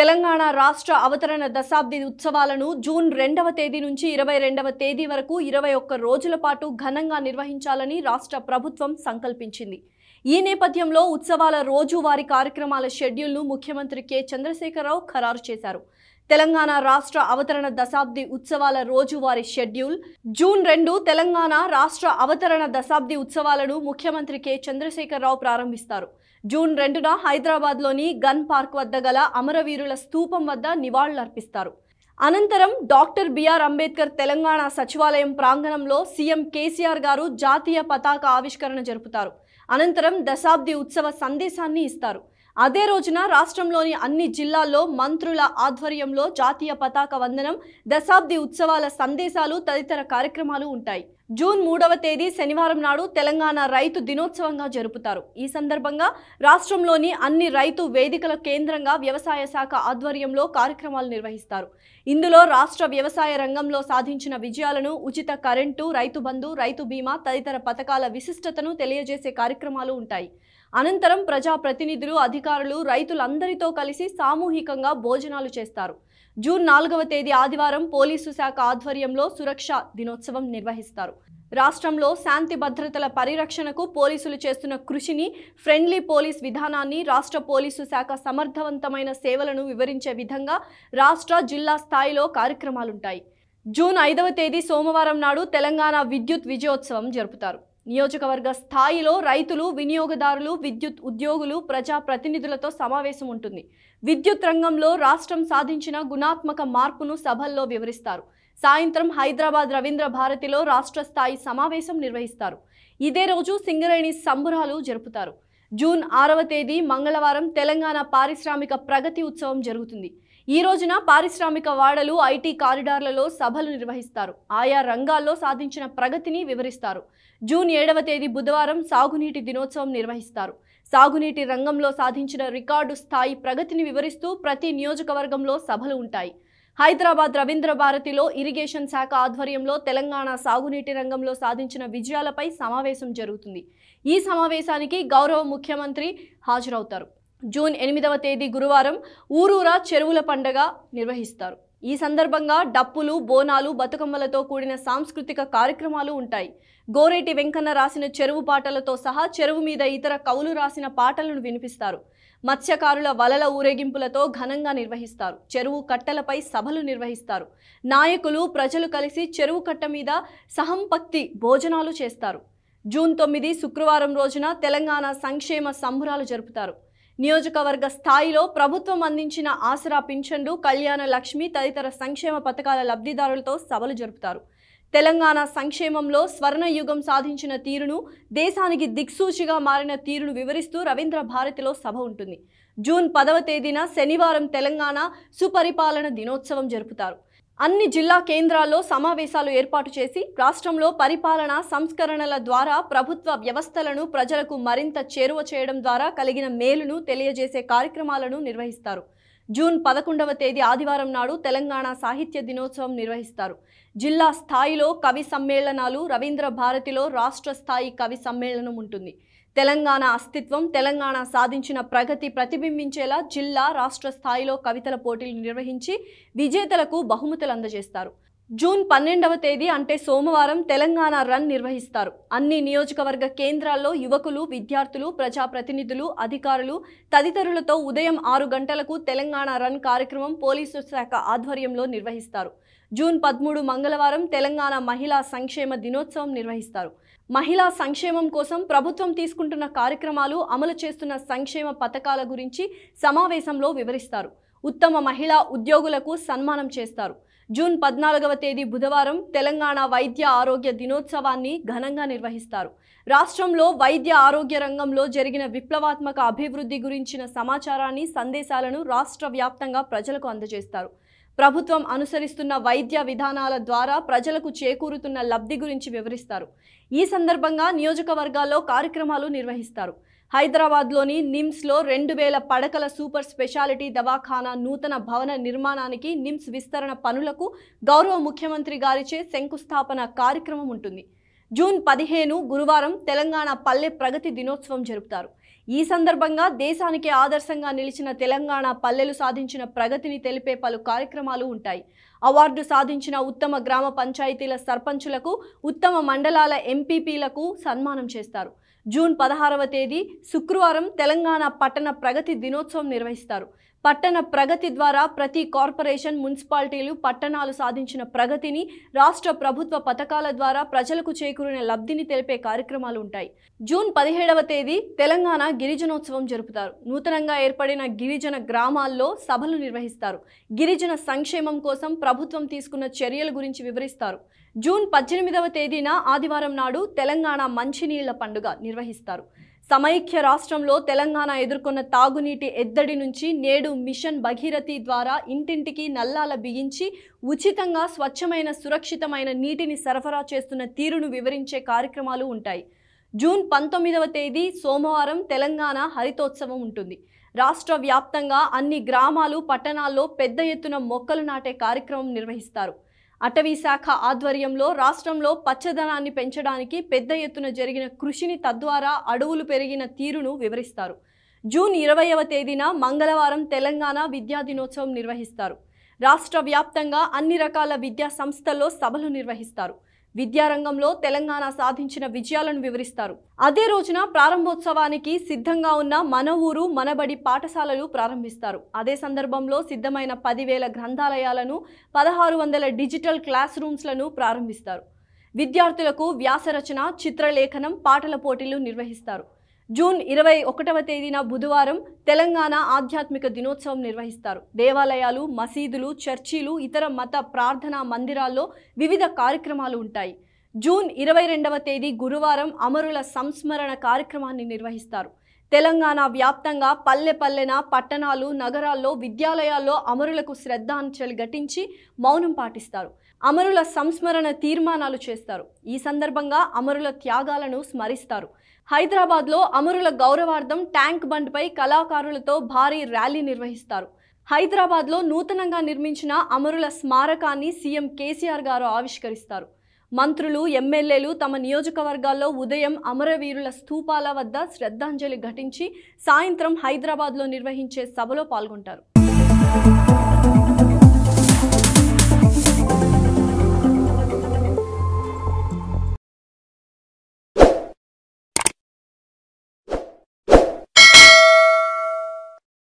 తెలంగాణ రాష్ట్ర అవతరణ దశాబ్ది ఉత్సవాలను జూన్ రెండవ తేదీ నుంచి ఇరవై రెండవ తేదీ వరకు ఇరవై ఒక్క రోజుల పాటు ఘనంగా నిర్వహించాలని రాష్ట్ర ప్రభుత్వం సంకల్పించింది ఈ నేపథ్యంలో ఉత్సవాల రోజువారీ కార్యక్రమాల షెడ్యూల్ను ముఖ్యమంత్రి కె చంద్రశేఖరరావు ఖరారు చేశారు తెలంగాణ రాష్ట్ర అవతరణ దశాబ్ది ఉత్సవాల రోజువారీ షెడ్యూల్ జూన్ రెండు తెలంగాణ రాష్ట్ర అవతరణ దశాబ్ది ఉత్సవాలను ముఖ్యమంత్రి కె చంద్రశేఖరరావు ప్రారంభిస్తారు జూన్ రెండున హైదరాబాద్లోని గన్ పార్క్ వద్ద గల అమరవీరుల స్థూపం వద్ద నివాళులర్పిస్తారు అనంతరం డాక్టర్ బిఆర్ అంబేద్కర్ తెలంగాణ సచివాలయం ప్రాంగణంలో సీఎం కేసీఆర్ గారు జాతీయ పతాక ఆవిష్కరణ జరుపుతారు అనంతరం దశాబ్ది ఉత్సవ సందేశాన్ని ఇస్తారు అదే రోజున రాష్ట్రంలోని అన్ని జిల్లాల్లో మంత్రుల ఆధ్వర్యంలో జాతీయ పతాక వందనం దశాబ్ది ఉత్సవాల సందేశాలు తదితర కార్యక్రమాలు ఉంటాయి జూన్ మూడవ తేదీ శనివారం నాడు తెలంగాణ రైతు దినోత్సవంగా జరుపుతారు ఈ సందర్భంగా రాష్ట్రంలోని అన్ని రైతు వేదికల కేంద్రంగా వ్యవసాయ శాఖ ఆధ్వర్యంలో కార్యక్రమాలు నిర్వహిస్తారు ఇందులో రాష్ట్ర వ్యవసాయ రంగంలో సాధించిన విజయాలను ఉచిత కరెంటు రైతు బంధు రైతు బీమా తదితర పథకాల విశిష్టతను తెలియజేసే కార్యక్రమాలు ఉంటాయి అనంతరం ప్రజాప్రతినిధులు అధికారులు రైతులందరితో కలిసి సామూహికంగా భోజనాలు చేస్తారు జూన్ నాలుగవ తేదీ ఆదివారం పోలీసు శాఖ ఆధ్వర్యంలో సురక్ష దినోత్సవం నిర్వహిస్తారు రాష్ట్రంలో శాంతి భద్రతల పరిరక్షణకు పోలీసులు చేస్తున్న కృషిని ఫ్రెండ్లీ పోలీస్ విధానాన్ని రాష్ట్ర పోలీసు శాఖ సమర్థవంతమైన సేవలను వివరించే విధంగా రాష్ట్ర జిల్లా స్థాయిలో కార్యక్రమాలుంటాయి జూన్ ఐదవ తేదీ సోమవారం నాడు తెలంగాణ విద్యుత్ విజయోత్సవం జరుపుతారు నియోజకవర్గ స్థాయిలో రైతులు వినియోగదారులు విద్యుత్ ఉద్యోగులు ప్రజా ప్రతినిధులతో సమావేశం ఉంటుంది విద్యుత్ రంగంలో రాష్ట్రం సాధించిన గుణాత్మక మార్పును సభల్లో వివరిస్తారు సాయంత్రం హైదరాబాద్ రవీంద్ర భారతిలో రాష్ట్ర స్థాయి సమావేశం నిర్వహిస్తారు ఇదే రోజు సింగరేణి సంబురాలు జరుపుతారు జూన్ ఆరవ తేదీ మంగళవారం తెలంగాణ పారిశ్రామిక ప్రగతి ఉత్సవం జరుగుతుంది ఈ రోజున పారిశ్రామిక వాడలు ఐటీ కారిడార్లలో సభలు నిర్వహిస్తారు ఆయా రంగాల్లో సాధించిన ప్రగతిని వివరిస్తారు జూన్ ఏడవ తేదీ బుధవారం సాగునీటి దినోత్సవం నిర్వహిస్తారు సాగునీటి రంగంలో సాధించిన రికార్డు స్థాయి ప్రగతిని వివరిస్తూ ప్రతి నియోజకవర్గంలో సభలు ఉంటాయి హైదరాబాద్ రవీంద్ర భారతిలో ఇరిగేషన్ శాఖ ఆధ్వర్యంలో తెలంగాణ సాగునీటి రంగంలో సాధించిన విజయాలపై సమావేశం జరుగుతుంది ఈ సమావేశానికి గౌరవ ముఖ్యమంత్రి హాజరవుతారు జూన్ ఎనిమిదవ తేదీ గురువారం ఊరూరా చెరువుల పండగ నిర్వహిస్తారు ఈ సందర్భంగా డప్పులు బోనాలు బతుకమ్మలతో కూడిన సాంస్కృతిక కార్యక్రమాలు ఉంటాయి గోరేటి వెంకన్న రాసిన చెరువు పాటలతో సహా చెరువు మీద ఇతర కవులు రాసిన పాటలను వినిపిస్తారు మత్స్యకారుల వలల ఊరేగింపులతో ఘనంగా నిర్వహిస్తారు చెరువు కట్టలపై సభలు నిర్వహిస్తారు నాయకులు ప్రజలు కలిసి చెరువు కట్ట మీద సహంపక్తి భోజనాలు చేస్తారు జూన్ తొమ్మిది శుక్రవారం రోజున తెలంగాణ సంక్షేమ సంబురాలు జరుపుతారు నియోజకవర్గ స్థాయిలో ప్రభుత్వం అందించిన ఆసరా పింఛన్లు కళ్యాణ లక్ష్మి తదితర సంక్షేమ పథకాల లబ్ధిదారులతో సభలు జరుపుతారు తెలంగాణ సంక్షేమంలో స్వర్ణయుగం సాధించిన తీరును దేశానికి దిక్సూచిగా మారిన తీరును వివరిస్తూ రవీంద్ర భారతిలో సభ ఉంటుంది జూన్ పదవ తేదీన శనివారం తెలంగాణ సుపరిపాలన దినోత్సవం జరుపుతారు అన్ని జిల్లా కేంద్రాల్లో సమావేశాలు ఏర్పాటు చేసి రాష్ట్రంలో పరిపాలన సంస్కరణల ద్వారా ప్రభుత్వ వ్యవస్థలను ప్రజలకు మరింత చేరువ చేయడం ద్వారా కలిగిన మేలును తెలియజేసే కార్యక్రమాలను నిర్వహిస్తారు జూన్ పదకొండవ తేదీ ఆదివారం నాడు తెలంగాణ సాహిత్య దినోత్సవం నిర్వహిస్తారు జిల్లా స్థాయిలో కవి సమ్మేళనాలు రవీంద్ర భారతిలో రాష్ట్ర స్థాయి కవి సమ్మేళనం ఉంటుంది తెలంగాణ అస్తిత్వం తెలంగాణ సాధించిన ప్రగతి ప్రతిబింబించేలా జిల్లా రాష్ట్ర స్థాయిలో కవితల పోటీలు నిర్వహించి విజేతలకు బహుమతులు అందజేస్తారు జూన్ పన్నెండవ తేదీ అంటే సోమవారం తెలంగాణ రన్ నిర్వహిస్తారు అన్ని నియోజకవర్గ కేంద్రాల్లో యువకులు విద్యార్థులు ప్రజాప్రతినిధులు అధికారులు తదితరులతో ఉదయం ఆరు గంటలకు తెలంగాణ రన్ కార్యక్రమం పోలీసు శాఖ ఆధ్వర్యంలో నిర్వహిస్తారు జూన్ పదమూడు మంగళవారం తెలంగాణ మహిళా సంక్షేమ దినోత్సవం నిర్వహిస్తారు మహిళా సంక్షేమం కోసం ప్రభుత్వం తీసుకుంటున్న కార్యక్రమాలు అమలు చేస్తున్న సంక్షేమ పథకాల గురించి సమావేశంలో వివరిస్తారు ఉత్తమ మహిళా ఉద్యోగులకు సన్మానం చేస్తారు జూన్ పద్నాలుగవ తేదీ బుధవారం తెలంగాణ వైద్య ఆరోగ్య దినోత్సవాన్ని ఘనంగా నిర్వహిస్తారు రాష్ట్రంలో వైద్య ఆరోగ్య రంగంలో జరిగిన విప్లవాత్మక అభివృద్ధి గురించిన సమాచారాన్ని సందేశాలను రాష్ట్ర వ్యాప్తంగా ప్రజలకు అందజేస్తారు ప్రభుత్వం అనుసరిస్తున్న వైద్య విధానాల ద్వారా ప్రజలకు చేకూరుతున్న లబ్ధి గురించి వివరిస్తారు ఈ సందర్భంగా నియోజకవర్గాల్లో కార్యక్రమాలు నిర్వహిస్తారు హైదరాబాద్లోని నిమ్స్లో రెండు వేల పడకల సూపర్ స్పెషాలిటీ దవాఖానా నూతన భవన నిర్మాణానికి నిమ్స్ విస్తరణ పనులకు గౌరవ ముఖ్యమంత్రి గారిచే శంకుస్థాపన కార్యక్రమం ఉంటుంది జూన్ పదిహేను గురువారం తెలంగాణ పల్లె ప్రగతి దినోత్సవం జరుపుతారు ఈ సందర్భంగా దేశానికి ఆదర్శంగా నిలిచిన తెలంగాణ పల్లెలు సాధించిన ప్రగతిని తెలిపే పలు కార్యక్రమాలు ఉంటాయి అవార్డు సాధించిన ఉత్తమ గ్రామ పంచాయతీల సర్పంచులకు ఉత్తమ మండలాల ఎంపీపీలకు సన్మానం చేస్తారు జూన్ పదహారవ తేదీ శుక్రవారం తెలంగాణ పట్టణ ప్రగతి దినోత్సవం నిర్వహిస్తారు పట్టణ ప్రగతి ద్వారా ప్రతి కార్పొరేషన్ మున్సిపాలిటీలు పట్టణాలు సాధించిన ప్రగతిని రాష్ట్ర ప్రభుత్వ పథకాల ద్వారా ప్రజలకు చేకూరిన లబ్ధిని తెలిపే కార్యక్రమాలు ఉంటాయి జూన్ పదిహేడవ తేదీ తెలంగాణ గిరిజనోత్సవం జరుపుతారు నూతనంగా ఏర్పడిన గిరిజన గ్రామాల్లో సభలు నిర్వహిస్తారు గిరిజన సంక్షేమం కోసం ప్రభుత్వం తీసుకున్న చర్యల గురించి వివరిస్తారు జూన్ పద్దెనిమిదవ తేదీన ఆదివారం నాడు తెలంగాణ మంచినీళ్ల పండుగ నిర్వహిస్తారు సమైక్య రాష్ట్రంలో తెలంగాణ ఎదుర్కొన్న తాగునీటి ఎద్దడి నుంచి నేడు మిషన్ భగీరథి ద్వారా ఇంటింటికి నల్లాల బిగించి ఉచితంగా స్వచ్ఛమైన సురక్షితమైన నీటిని సరఫరా చేస్తున్న తీరును వివరించే కార్యక్రమాలు ఉంటాయి జూన్ పంతొమ్మిదవ తేదీ సోమవారం తెలంగాణ హరితోత్సవం ఉంటుంది రాష్ట్ర వ్యాప్తంగా అన్ని గ్రామాలు పట్టణాల్లో పెద్ద ఎత్తున మొక్కలు నాటే కార్యక్రమం నిర్వహిస్తారు అటవీశాఖ ఆధ్వర్యంలో రాష్ట్రంలో పచ్చదనాన్ని పెంచడానికి పెద్ద ఎత్తున జరిగిన కృషిని తద్వారా అడవులు పెరిగిన తీరును వివరిస్తారు జూన్ ఇరవైవ తేదీన మంగళవారం తెలంగాణ విద్యా దినోత్సవం నిర్వహిస్తారు రాష్ట్ర వ్యాప్తంగా అన్ని రకాల విద్యా సంస్థల్లో సభలు నిర్వహిస్తారు విద్యారంగంలో తెలంగాణ సాధించిన విజయాలను వివరిస్తారు అదే రోజున ప్రారంభోత్సవానికి సిద్ధంగా ఉన్న మన ఊరు మనబడి పాఠశాలలు ప్రారంభిస్తారు అదే సందర్భంలో సిద్ధమైన పదివేల గ్రంథాలయాలను పదహారు వందల డిజిటల్ క్లాస్ రూమ్స్లను ప్రారంభిస్తారు విద్యార్థులకు వ్యాసరచన చిత్రలేఖనం పాటల పోటీలు నిర్వహిస్తారు జూన్ ఇరవై ఒకటవ తేదీన బుధవారం తెలంగాణ ఆధ్యాత్మిక దినోత్సవం నిర్వహిస్తారు దేవాలయాలు మసీదులు చర్చీలు ఇతర మత ప్రార్థనా మందిరాల్లో వివిధ కార్యక్రమాలు ఉంటాయి జూన్ ఇరవై రెండవ తేదీ గురువారం అమరుల సంస్మరణ కార్యక్రమాన్ని నిర్వహిస్తారు తెలంగాణ వ్యాప్తంగా పల్లె పల్లెన పట్టణాలు నగరాల్లో విద్యాలయాల్లో అమరులకు శ్రద్ధాంజలి ఘటించి మౌనం పాటిస్తారు అమరుల సంస్మరణ తీర్మానాలు చేస్తారు ఈ సందర్భంగా అమరుల త్యాగాలను స్మరిస్తారు హైదరాబాద్లో అమరుల గౌరవార్థం ట్యాంక్ బండ్పై కళాకారులతో భారీ ర్యాలీ నిర్వహిస్తారు హైదరాబాద్లో నూతనంగా నిర్మించిన అమరుల స్మారకాన్ని సీఎం కేసీఆర్ గారు ఆవిష్కరిస్తారు మంత్రులు ఎమ్మెల్యేలు తమ నియోజకవర్గాల్లో ఉదయం అమరవీరుల స్థూపాల వద్ద శ్రద్ధాంజలి ఘటించి సాయంత్రం హైదరాబాద్లో నిర్వహించే సభలో పాల్గొంటారు